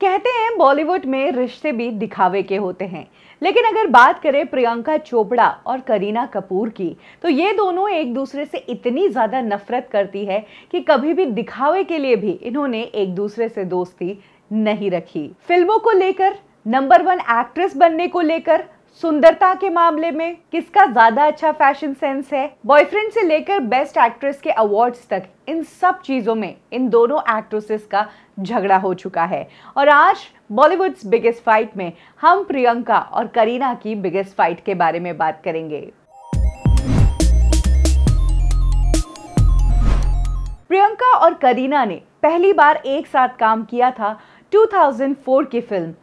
कहते हैं बॉलीवुड में रिश्ते भी दिखावे के होते हैं लेकिन अगर बात करें प्रियंका चोपड़ा और करीना कपूर की तो ये दोनों एक दूसरे से इतनी ज़्यादा नफरत करती है कि कभी भी दिखावे के लिए भी इन्होंने एक दूसरे से दोस्ती नहीं रखी फिल्मों को लेकर नंबर वन एक्ट्रेस बनने को लेकर सुंदरता के मामले में किसका ज्यादा अच्छा फैशन सेंस है बॉयफ्रेंड से लेकर बेस्ट एक्ट्रेस के अवार्ड्स तक इन सब चीजों में इन दोनों एक्ट्रेसेस का झगड़ा हो चुका है और आज बॉलीवुड्स बिगेस्ट फाइट में हम प्रियंका और करीना की बिगेस्ट फाइट के बारे में बात करेंगे प्रियंका और करीना ने पहली बार एक साथ काम किया था 2004 की फिल्म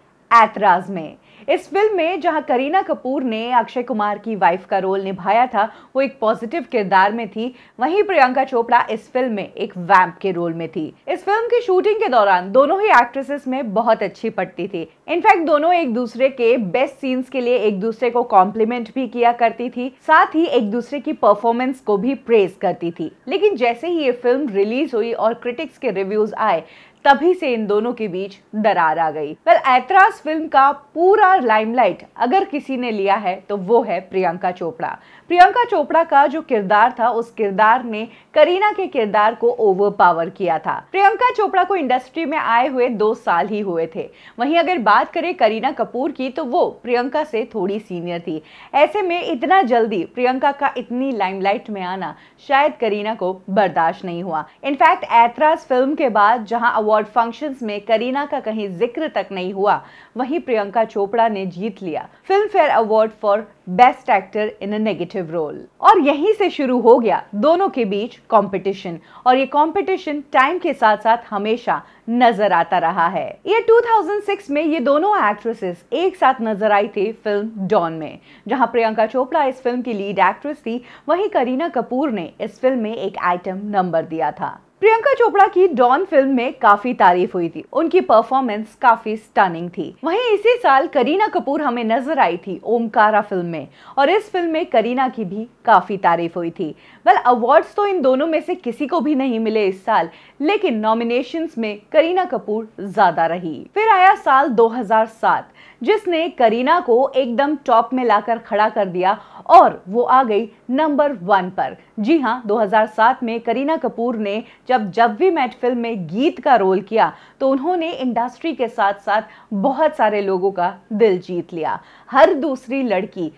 ऐतराज में इस फिल्म में जहां करीना कपूर ने अक्षय कुमार की वाइफ का रोल निभाया था वो एक पॉजिटिव किरदार में थी वहीं प्रियंका चोपड़ा इस फिल्म में एक वैम्प के रोल में थी इस फिल्म की शूटिंग के दौरान दोनों ही एक्ट्रेसेस में बहुत अच्छी पड़ती थी इनफैक्ट दोनों एक दूसरे के बेस्ट सीन्स के लिए एक दूसरे को कॉम्प्लीमेंट भी किया करती थी साथ ही एक दूसरे की परफॉर्मेंस को भी प्रेज करती थी लेकिन जैसे ही ये फिल्म रिलीज हुई और क्रिटिक्स के रिव्यूज आए तभी से इन दोनों के बीच दरार आ गई वेल ऐतराज फिल्म का पूरा लाइमलाइट अगर किसी ने लिया है तो वो है प्रियंका चोपड़ा प्रियंका चोपड़ा का जो किरदार था उस किरदार ने करीना के किरदार को ओवरपावर पावर किया था प्रियंका चोपड़ा को इंडस्ट्री में आए हुए दो साल ही हुए थे वहीं अगर बात करें करीना कपूर की तो वो प्रियंका से थोड़ी सीनियर थी ऐसे में इतना जल्दी प्रियंका का इतनी लाइमलाइट में आना शायद करीना को बर्दाश्त नहीं हुआ इनफैक्ट ऐतराज फिल्म के बाद जहाँ अवार्ड फंक्शन में करीना का कहीं जिक्र तक नहीं हुआ वहीं प्रियंका चोपड़ा ने जीत लिया Filmfare award for best actor in a negative role और यहीं से शुरू हो गया दोनों के बीच कंपटीशन और ये कंपटीशन टाइम के साथ साथ हमेशा नजर आता रहा है ये 2006 में ये दोनों एक्ट्रेसेस एक साथ नजर आई थी फिल्म डॉन में जहां प्रियंका चोपड़ा इस फिल्म की लीड एक्ट्रेस थी वहीं करीना कपूर ने इस फिल्म में एक आइटम नंबर दिया था प्रियंका चोपड़ा की डॉन फिल्म में काफी तारीफ हुई थी उनकी परफॉर्मेंस काफी स्टनिंग थी वहीं इसी साल करीना कपूर हमें नजर आई थी ओमकारा फिल्म में और इस फिल्म में करीना की भी काफी तारीफ हुई थी वेल अवार्ड्स तो इन दोनों में से किसी को भी नहीं मिले इस साल लेकिन नॉमिनेशंस में करीना कपूर ज्यादा रही फिर आया साल 2007 जिसने करीना को एकदम टॉप में लाकर खड़ा कर दिया और वो आ गई नंबर वन पर जी हाँ 2007 में करीना कपूर ने जब जब भी मैट फिल्म में गीत का रोल किया तो उन्होंने इंडस्ट्री के साथ साथ बहुत सारे लोगों का दिल जीत लिया हर दूसरी लड़की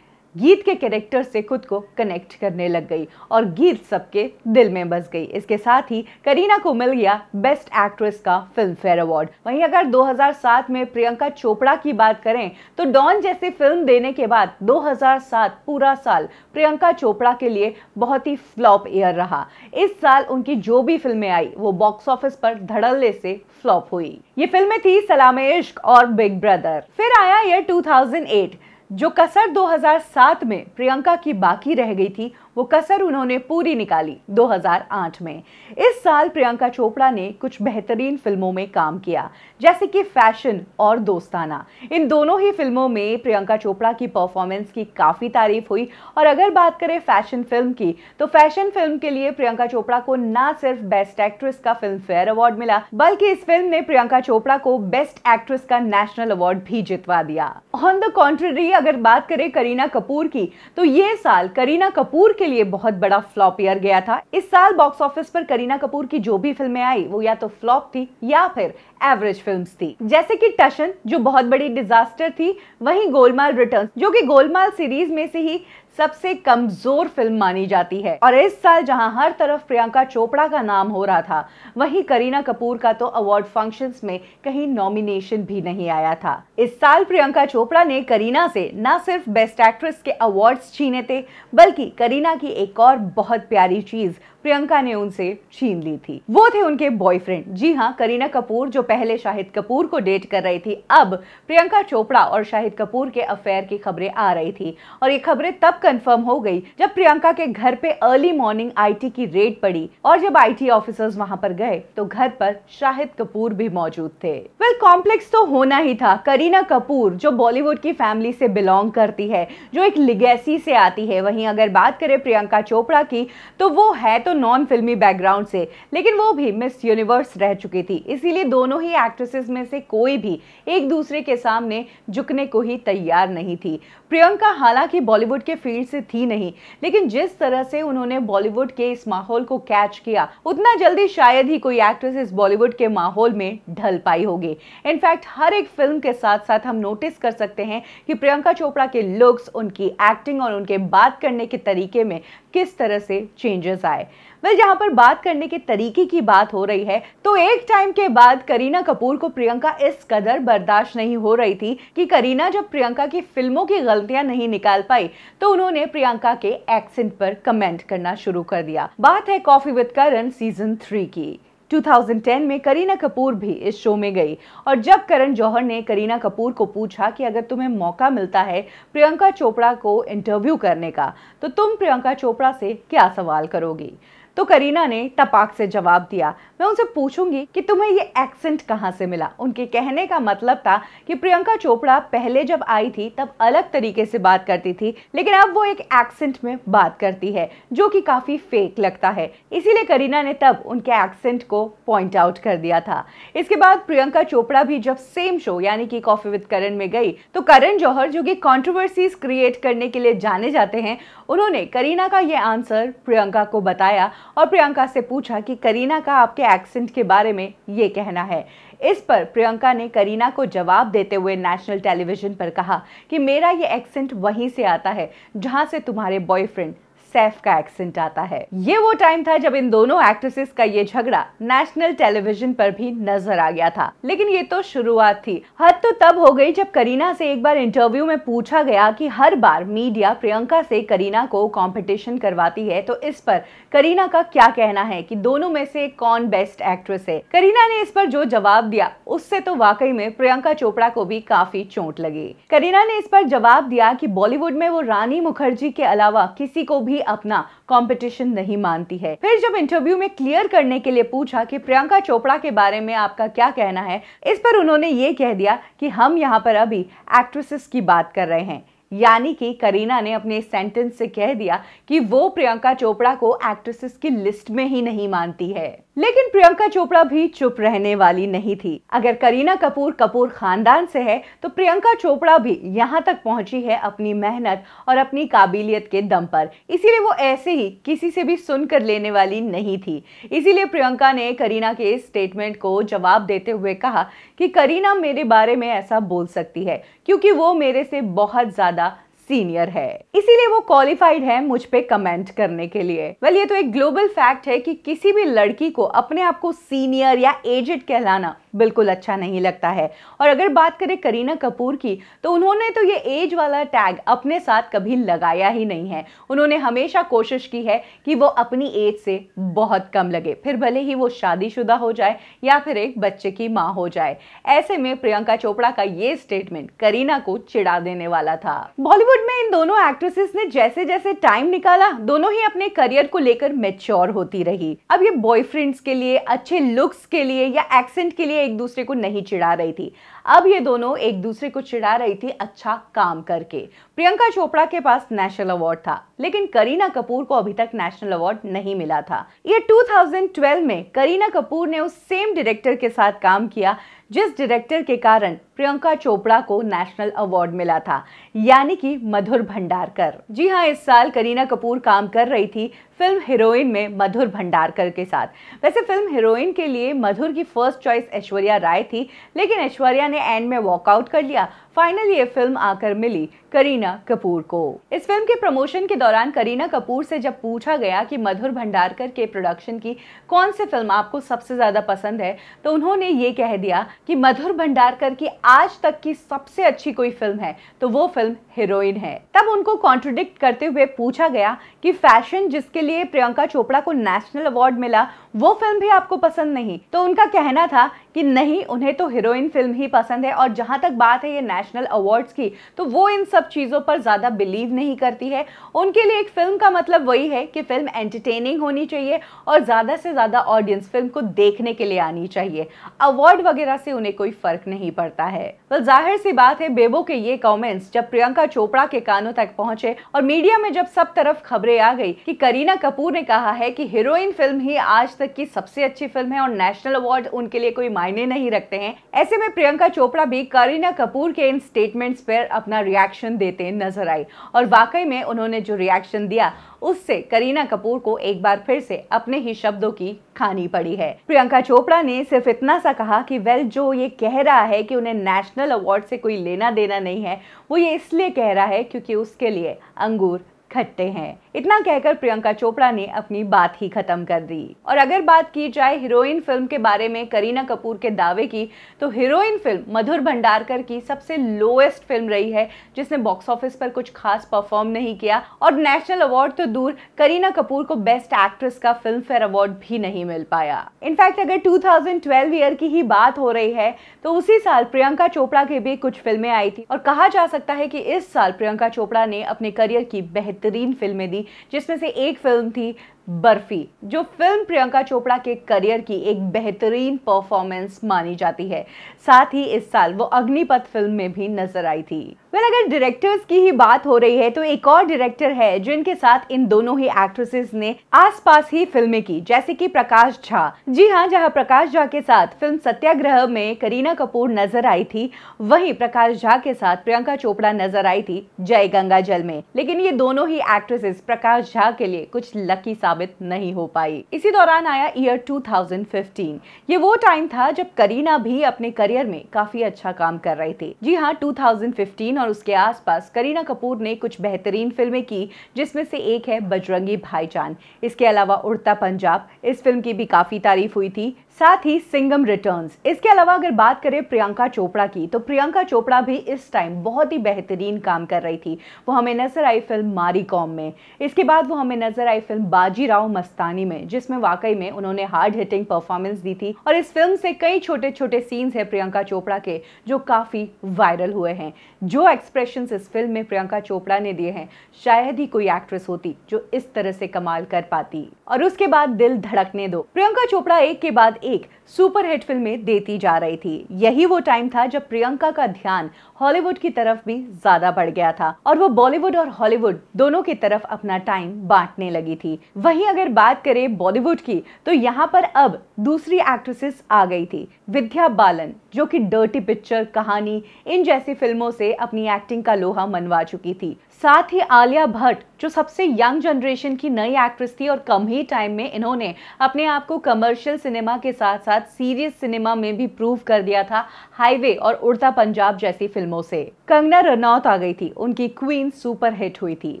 गीत के कैरेक्टर से खुद को कनेक्ट करने लग गई और गीत सबके दिल में बस गई इसके साथ ही करीना को मिल गया बेस्ट एक्ट्रेस का फिल्म फेयर अवार्ड वहीं अगर 2007 में प्रियंका चोपड़ा की बात करें तो डॉन जैसी फिल्म देने के बाद 2007 पूरा साल प्रियंका चोपड़ा के लिए बहुत ही फ्लॉप ईयर रहा इस साल उनकी जो भी फिल्में आई वो बॉक्स ऑफिस पर धड़ल्ले से फ्लॉप हुई ये फिल्में थी सलाम इश्क और बिग ब्रदर फिर आया ये 2008 जो कसर 2007 में प्रियंका की बाकी रह गई थी वो कसर उन्होंने पूरी निकाली 2008 में इस साल प्रियंका चोपड़ा ने कुछ बेहतरीन फिल्मों में काम किया जैसे कि फैशन और दोस्ताना इन दोनों ही फिल्मों में प्रियंका चोपड़ा की परफॉर्मेंस की काफ़ी तारीफ हुई और अगर बात करें फैशन फिल्म की तो फैशन फिल्म के लिए प्रियंका चोपड़ा को ना सिर्फ बेस्ट एक्ट्रेस का फिल्म फेयर अवार्ड मिला बल्कि इस फिल्म ने प्रियंका चोपड़ा को बेस्ट एक्ट्रेस का नेशनल अवार्ड भी जितवा दिया ऑन द कॉन्ट्ररी अगर बात करें करीना कपूर की तो ये साल करीना कपूर के लिए बहुत बड़ा फ्लॉप ईयर गया था इस साल बॉक्स ऑफिस पर करीना कपूर की जो भी फिल्में आई वो या तो फ्लॉप थी या फिर एवरेज फिल्म थी जैसे की टशन जो बहुत बड़ी डिजास्टर थी वही गोलमाल रिटर्न जो की गोलमाल सीरीज में से ही सबसे कमजोर फिल्म मानी जाती है और इस साल जहां हर तरफ प्रियंका चोपड़ा का नाम हो रहा था वहीं करीना कपूर का तो अवार्ड फंक्शंस में कहीं नॉमिनेशन भी नहीं आया था इस साल प्रियंका चोपड़ा ने करीना से न सिर्फ बेस्ट एक्ट्रेस के अवार्ड्स छीने थे बल्कि करीना की एक और बहुत प्यारी चीज प्रियंका ने उनसे छीन ली थी वो थे उनके बॉयफ्रेंड जी हाँ करीना कपूर जो पहले शाहिद कपूर को डेट कर रही थी अब प्रियंका चोपड़ा और शाहिद कपूर के अफेयर की खबरें आ रही थी और ये खबरें तब कंफर्म हो गई जब प्रियंका के घर पे अर्ली मॉर्निंग आईटी की रेड पड़ी और जब आईटी ऑफिसर्स वहां पर गए तो घर पर शाहिद कपूर भी मौजूद थे वेल well, कॉम्प्लेक्स तो होना ही था करीना कपूर जो बॉलीवुड की फैमिली से बिलोंग करती है जो एक लिगेसी से आती है वहीं अगर बात करें प्रियंका चोपड़ा की तो वो है तो तो नॉन फिल्मी बैकग्राउंड से लेकिन वो भी मिस यूनिवर्स रह चुकी थी इसीलिए दोनों ही एक्ट्रेसेस में से कोई भी एक दूसरे के सामने झुकने को ही तैयार नहीं थी प्रियंका हालांकि बॉलीवुड के फील्ड से थी नहीं लेकिन जिस तरह से उन्होंने बॉलीवुड के इस माहौल को कैच किया उतना जल्दी शायद ही कोई एक्ट्रेस इस बॉलीवुड के माहौल में ढल पाई होगी इनफैक्ट हर एक फिल्म के साथ साथ हम नोटिस कर सकते हैं कि प्रियंका चोपड़ा के लुक्स उनकी एक्टिंग और उनके बात करने के तरीके में किस तरह से चेंजेस आए वेल जहां पर बात करने के तरीके की बात हो रही है तो एक टाइम के बाद करीना कपूर को प्रियंका इस कदर बर्दाश्त नहीं हो रही थी कि करीना जब प्रियंका की फिल्मों की गलतियां नहीं निकाल पाई तो उन्होंने प्रियंका के एक्सेंट पर कमेंट करना शुरू कर दिया बात है coffee with Karan season three की 2010 में करीना कपूर भी इस शो में गई और जब करण जौहर ने करीना कपूर को पूछा कि अगर तुम्हें मौका मिलता है प्रियंका चोपड़ा को इंटरव्यू करने का तो तुम प्रियंका चोपड़ा से क्या सवाल करोगी तो करीना ने तपाक से जवाब दिया मैं उनसे पूछूंगी कि तुम्हें ये एक्सेंट कहाँ से मिला उनके कहने का मतलब था कि प्रियंका चोपड़ा पहले जब आई थी तब अलग तरीके से बात करती थी लेकिन अब वो एक एक्सेंट में बात करती है जो कि काफ़ी फेक लगता है इसीलिए करीना ने तब उनके एक्सेंट को पॉइंट आउट कर दिया था इसके बाद प्रियंका चोपड़ा भी जब सेम शो यानी कि कॉफी विद करण में गई तो करण जौहर जो कि कॉन्ट्रोवर्सीज क्रिएट करने के लिए जाने जाते हैं उन्होंने करीना का ये आंसर प्रियंका को बताया और प्रियंका से पूछा कि करीना का आपके एक्सेंट के बारे में ये कहना है इस पर प्रियंका ने करीना को जवाब देते हुए नेशनल टेलीविजन पर कहा कि मेरा ये एक्सेंट वहीं से आता है जहां से तुम्हारे बॉयफ्रेंड सैफ का एक्सेंट आता है ये वो टाइम था जब इन दोनों एक्ट्रेसेस का ये झगड़ा नेशनल टेलीविजन पर भी नजर आ गया था लेकिन ये तो शुरुआत थी हद तो तब हो गई जब करीना से एक बार इंटरव्यू में पूछा गया कि हर बार मीडिया प्रियंका से करीना को कंपटीशन करवाती है तो इस पर करीना का क्या कहना है कि दोनों में से कौन बेस्ट एक्ट्रेस है करीना ने इस पर जो जवाब दिया उससे तो वाकई में प्रियंका चोपड़ा को भी काफी चोट लगी करीना ने इस पर जवाब दिया कि बॉलीवुड में वो रानी मुखर्जी के अलावा किसी को भी भी अपना कंपटीशन नहीं मानती है फिर जब इंटरव्यू में क्लियर करने के लिए पूछा कि प्रियंका चोपड़ा के बारे में आपका क्या कहना है इस पर उन्होंने ये कह दिया कि हम यहाँ पर अभी एक्ट्रेसेस की बात कर रहे हैं यानी कि करीना ने अपने सेंटेंस से कह दिया कि वो प्रियंका चोपड़ा को एक्ट्रेसेस की लिस्ट में ही नहीं मानती है लेकिन प्रियंका चोपड़ा भी चुप रहने वाली नहीं थी अगर करीना कपूर कपूर खानदान से है तो प्रियंका चोपड़ा भी यहाँ तक पहुंची है अपनी मेहनत और अपनी काबिलियत के दम पर इसीलिए वो ऐसे ही किसी से भी सुनकर लेने वाली नहीं थी इसीलिए प्रियंका ने करीना के इस स्टेटमेंट को जवाब देते हुए कहा कि करीना मेरे बारे में ऐसा बोल सकती है क्योंकि वो मेरे से बहुत ज़्यादा सीनियर है इसीलिए वो क्वालिफाइड है मुझ पे कमेंट करने के लिए वेल ये तो एक ग्लोबल फैक्ट है कि किसी भी लड़की को अपने आप को सीनियर या एजेड कहलाना बिल्कुल अच्छा नहीं लगता है और अगर बात करें करीना कपूर की तो उन्होंने तो ये एज वाला टैग अपने साथ कभी लगाया ही नहीं है उन्होंने हमेशा कोशिश की है कि वो अपनी एज से बहुत कम लगे फिर भले ही वो शादीशुदा हो जाए या फिर एक बच्चे की माँ हो जाए ऐसे में प्रियंका चोपड़ा का ये स्टेटमेंट करीना को चिड़ा देने वाला था बॉलीवुड में इन दोनों एक्ट्रेसेस ने जैसे जैसे टाइम निकाला दोनों ही अपने करियर को लेकर मेच्योर होती रही अब ये बॉयफ्रेंड्स के लिए अच्छे लुक्स के लिए या एक्सेंट के लिए एक दूसरे को नहीं चिढ़ा रही थी अब ये दोनों एक दूसरे को चिढ़ा रही थी अच्छा काम करके प्रियंका चोपड़ा के पास नेशनल अवार्ड था लेकिन करीना कपूर को अभी तक नेशनल अवार्ड नहीं मिला था ये 2012 में करीना कपूर ने उस सेम डायरेक्टर के साथ काम किया जिस डायरेक्टर के कारण प्रियंका चोपड़ा को नेशनल अवार्ड मिला था यानी कि मधुर भंडारकर जी हाँ इस साल करीना कपूर काम कर रही थी फिल्म हीरोइन में मधुर भंडारकर के साथ वैसे फिल्म हीरोइन के लिए मधुर की फर्स्ट चॉइस ऐश्वर्या राय थी लेकिन ऐश्वर्या ने एंड में वॉकआउट कर लिया फाइनली ये फिल्म आकर मिली करीना कपूर को इस फिल्म के प्रमोशन के दौरान करीना कपूर से जब पूछा गया कि मधुर भंडारकर के प्रोडक्शन की कौन सी फिल्म आपको सबसे ज़्यादा पसंद है तो उन्होंने ये कह दिया कि मधुर भंडारकर की आज तक की सबसे अच्छी कोई फिल्म है तो वो फिल्म हीरोइन है तब उनको कॉन्ट्रोडिक्ट करते हुए पूछा गया कि फैशन जिसके लिए प्रियंका चोपड़ा को नेशनल अवार्ड मिला वो फिल्म भी आपको पसंद नहीं तो उनका कहना था कि नहीं उन्हें तो हीरोइन फिल्म ही पसंद है और जहाँ तक बात है ये नेशनल इंटरनेशनल अवार्ड्स की तो वो इन सब चीज़ों पर ज़्यादा बिलीव नहीं करती है उनके लिए एक फ़िल्म का मतलब वही है कि फ़िल्म एंटरटेनिंग होनी चाहिए और ज़्यादा से ज़्यादा ऑडियंस फिल्म को देखने के लिए आनी चाहिए अवार्ड वगैरह से उन्हें कोई फ़र्क नहीं पड़ता है वह जाहिर सी बात है बेबो के ये कॉमेंट्स जब प्रियंका चोपड़ा के कानों तक पहुंचे और मीडिया में जब सब तरफ खबरें आ गई कि करीना कपूर ने कहा है कि हीरोइन फिल्म ही आज तक की सबसे अच्छी फिल्म है और नेशनल अवार्ड उनके लिए कोई मायने नहीं रखते हैं ऐसे में प्रियंका चोपड़ा भी करीना कपूर के इन स्टेटमेंट्स पर अपना रिएक्शन देते नजर आई और वाकई में उन्होंने जो रिएक्शन दिया उससे करीना कपूर को एक बार फिर से अपने ही शब्दों की खानी पड़ी है प्रियंका चोपड़ा ने सिर्फ इतना सा कहा कि वेल जो ये कह रहा है कि उन्हें नेशनल अवार्ड से कोई लेना देना नहीं है वो ये इसलिए कह रहा है क्योंकि उसके लिए अंगूर खट्टे हैं इतना कहकर प्रियंका चोपड़ा ने अपनी बात ही खत्म कर दी और अगर बात की जाए हीरोइन फिल्म के बारे में करीना कपूर के दावे की तो हीरोइन फिल्म मधुर भंडारकर की सबसे लोएस्ट फिल्म रही है जिसने बॉक्स ऑफिस पर कुछ खास परफॉर्म नहीं किया और नेशनल अवार्ड तो दूर करीना कपूर को बेस्ट एक्ट्रेस का फिल्म फेयर अवार्ड भी नहीं मिल पाया इनफैक्ट अगर 2012 ईयर की ही बात हो रही है तो उसी साल प्रियंका चोपड़ा की भी कुछ फिल्में आई थी और कहा जा सकता है कि इस साल प्रियंका चोपड़ा ने अपने करियर की बेहतरीन फिल्में दी जिसमें से एक फिल्म थी बर्फी जो फिल्म प्रियंका चोपड़ा के करियर की एक बेहतरीन परफॉर्मेंस मानी जाती है साथ ही इस साल वो अग्निपथ फिल्म में भी नजर आई थी वेल अगर डायरेक्टर्स की ही बात हो रही है तो एक और डायरेक्टर है जिनके साथ इन दोनों ही एक्ट्रेसेस ने आसपास ही फिल्में की जैसे कि प्रकाश झा जी हाँ जहाँ प्रकाश झा के साथ फिल्म सत्याग्रह में करीना कपूर नजर आई थी वहीं प्रकाश झा के साथ प्रियंका चोपड़ा नजर आई थी जय गंगा जल में लेकिन ये दोनों ही एक्ट्रेसेस प्रकाश झा के लिए कुछ लकी साबित साबित नहीं हो पाई इसी दौरान आया ईयर 2015 ये वो टाइम था जब करीना भी अपने करियर में काफी अच्छा काम कर रही थी जी हाँ 2015 और उसके आसपास करीना कपूर ने कुछ बेहतरीन फिल्में की जिसमें से एक है बजरंगी भाईचान इसके अलावा उड़ता पंजाब इस फिल्म की भी काफी तारीफ हुई थी साथ ही सिंगम रिटर्न्स इसके अलावा अगर बात करें प्रियंका चोपड़ा की तो प्रियंका चोपड़ा भी इस टाइम बहुत ही बेहतरीन काम कर रही थी वो हमें नजर आई फिल्म मारी कॉम में इसके बाद वो हमें नजर आई फिल्म बाजीराव मस्तानी में जिसमें वाकई में उन्होंने हार्ड हिटिंग परफॉर्मेंस दी थी और इस फिल्म से कई छोटे छोटे सीन्स है प्रियंका चोपड़ा के जो काफ़ी वायरल हुए हैं जो एक्सप्रेशन इस फिल्म में प्रियंका चोपड़ा ने दिए हैं शायद ही कोई एक्ट्रेस होती जो इस तरह से कमाल कर पाती और उसके बाद दिल धड़कने दो प्रियंका चोपड़ा एक के बाद एक सुपरहिट फिल्में देती जा रही थी यही वो टाइम था जब प्रियंका का ध्यान हॉलीवुड की तरफ भी ज्यादा बढ़ गया था और वो बॉलीवुड और हॉलीवुड दोनों की तरफ अपना टाइम बांटने लगी थी वहीं अगर बात करें बॉलीवुड की तो यहाँ पर अब दूसरी एक्ट्रेसेस आ गई थी विद्या बालन जो कि डर्टी पिक्चर कहानी इन जैसी फिल्मों से अपनी एक्टिंग का लोहा मनवा चुकी थी साथ ही आलिया भट्ट जो सबसे यंग जनरेशन की नई एक्ट्रेस थी और कम ही टाइम में इन्होंने अपने आप को कमर्शियल सिनेमा के साथ साथ सीरियस सिनेमा में भी प्रूव कर दिया था हाईवे और उड़ता पंजाब जैसी फिल्मों से कंगना रनौत आ गई थी उनकी क्वीन सुपर हिट हुई थी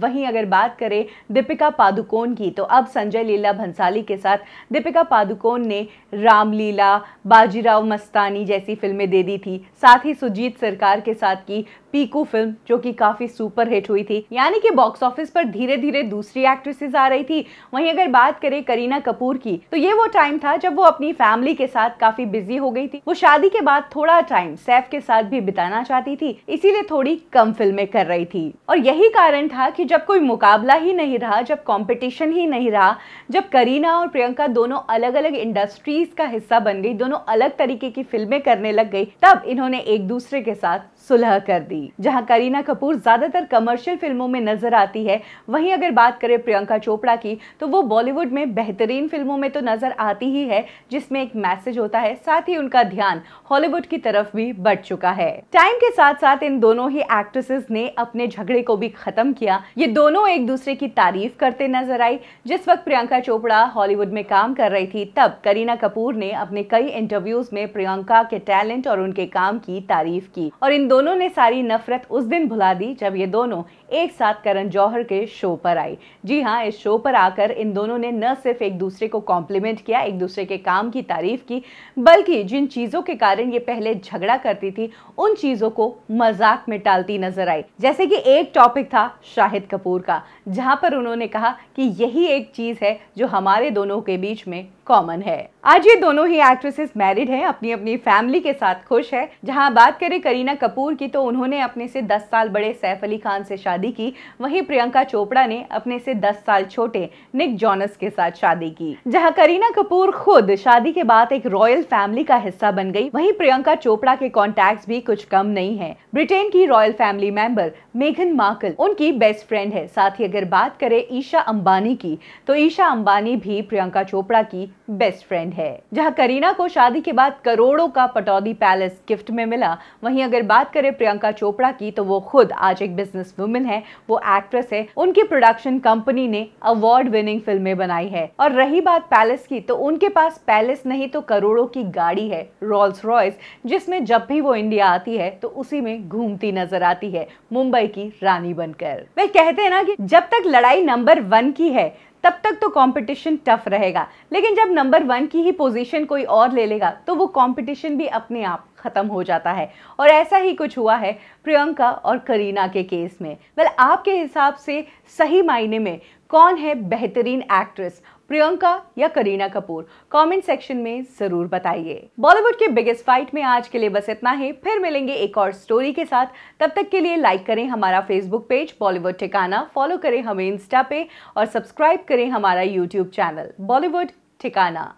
वहीं अगर बात करें दीपिका पादुकोण की तो अब संजय लीला भंसाली के साथ दीपिका पादुकोण ने रामलीला बाजीराव मस्तानी जैसी फिल्में दे दी थी साथ ही सुजीत सरकार के साथ की पीकू फिल्म जो कि काफी सुपर हिट हुई थी यानी कि बॉक्स ऑफिस पर धीरे धीरे दूसरी एक्ट्रेसेस आ रही थी वहीं अगर बात करें करीना कपूर की तो ये वो टाइम था जब वो अपनी फैमिली के साथ काफी बिजी हो गई थी वो शादी के बाद थोड़ा टाइम सैफ के साथ भी बिताना चाहती थी इसीलिए थोड़ी कम फिल्में कर रही थी और यही कारण था कि जब कोई मुकाबला ही नहीं रहा जब कॉम्पिटिशन ही नहीं रहा जब करीना और प्रियंका दोनों अलग अलग इंडस्ट्रीज का हिस्सा बन गई दोनों अलग तरीके की फिल्में करने लग गई तब इन्होंने एक दूसरे के साथ सुलह कर दी दी जहां करीना कपूर ज्यादातर कमर्शियल फिल्मों में नजर आती है वहीं अगर बात करें प्रियंका चोपड़ा की तो वो बॉलीवुड में बेहतरीन फिल्मों में तो नजर आती ही है जिसमें एक मैसेज होता है साथ ही उनका ध्यान हॉलीवुड की तरफ भी बढ़ चुका है टाइम के साथ साथ इन दोनों ही एक्ट्रेसेस ने अपने झगड़े को भी खत्म किया ये दोनों एक दूसरे की तारीफ करते नजर आई जिस वक्त प्रियंका चोपड़ा हॉलीवुड में काम कर रही थी तब करीना कपूर ने अपने कई इंटरव्यूज में प्रियंका के टैलेंट और उनके काम की तारीफ की और इन दोनों ने सारी नफरत उस दिन भुला दी जब ये दोनों एक साथ करण जौहर के शो पर आई जी हाँ इस शो पर आकर इन दोनों ने न सिर्फ एक दूसरे को कॉम्प्लीमेंट किया एक दूसरे के काम की तारीफ की बल्कि जिन चीज़ों के कारण ये पहले झगड़ा करती थी उन चीज़ों को मजाक में टालती नजर आई जैसे कि एक टॉपिक था शाहिद कपूर का जहाँ पर उन्होंने कहा कि यही एक चीज़ है जो हमारे दोनों के बीच में कॉमन है आज ये दोनों ही एक्ट्रेसेस मैरिड हैं अपनी अपनी फैमिली के साथ खुश है जहां बात करें करीना कपूर की तो उन्होंने अपने से 10 साल बड़े सैफ अली खान से शादी की वहीं प्रियंका चोपड़ा ने अपने से 10 साल छोटे निक जॉनस के साथ शादी की जहां करीना कपूर खुद शादी के बाद एक रॉयल फैमिली का हिस्सा बन गई वही प्रियंका चोपड़ा के कॉन्टेक्ट भी कुछ कम नहीं है ब्रिटेन की रॉयल फैमिली मेंबर मेघन मार्कल उनकी बेस्ट फ्रेंड है साथ ही अगर बात करे ईशा अम्बानी की तो ईशा अम्बानी भी प्रियंका चोपड़ा की बेस्ट फ्रेंड है जहां करीना को शादी के बाद करोड़ों का पटौदी पैलेस गिफ्ट में मिला वहीं अगर बात करें प्रियंका चोपड़ा की तो वो खुद आज एक बिजनेस वुमेन है वो एक्ट्रेस है उनकी प्रोडक्शन कंपनी ने अवार्ड विनिंग फिल्में बनाई है और रही बात पैलेस की तो उनके पास पैलेस नहीं तो करोड़ों की गाड़ी है रोल्स रॉयस जिसमें जब भी वो इंडिया आती है तो उसी में घूमती नजर आती है मुंबई की रानी बनकर वे कहते हैं ना कि जब तक लड़ाई नंबर वन की है तब तक तो कंपटीशन टफ रहेगा लेकिन जब नंबर वन की ही पोजीशन कोई और ले लेगा तो वो कंपटीशन भी अपने आप ख़त्म हो जाता है और ऐसा ही कुछ हुआ है प्रियंका और करीना के केस में वेल आपके हिसाब से सही मायने में कौन है बेहतरीन एक्ट्रेस प्रियंका या करीना कपूर कमेंट सेक्शन में जरूर बताइए बॉलीवुड के बिगेस्ट फाइट में आज के लिए बस इतना ही फिर मिलेंगे एक और स्टोरी के साथ तब तक के लिए लाइक करें हमारा फेसबुक पेज बॉलीवुड ठिकाना फॉलो करें हमें इंस्टा पे और सब्सक्राइब करें हमारा यूट्यूब चैनल बॉलीवुड ठिकाना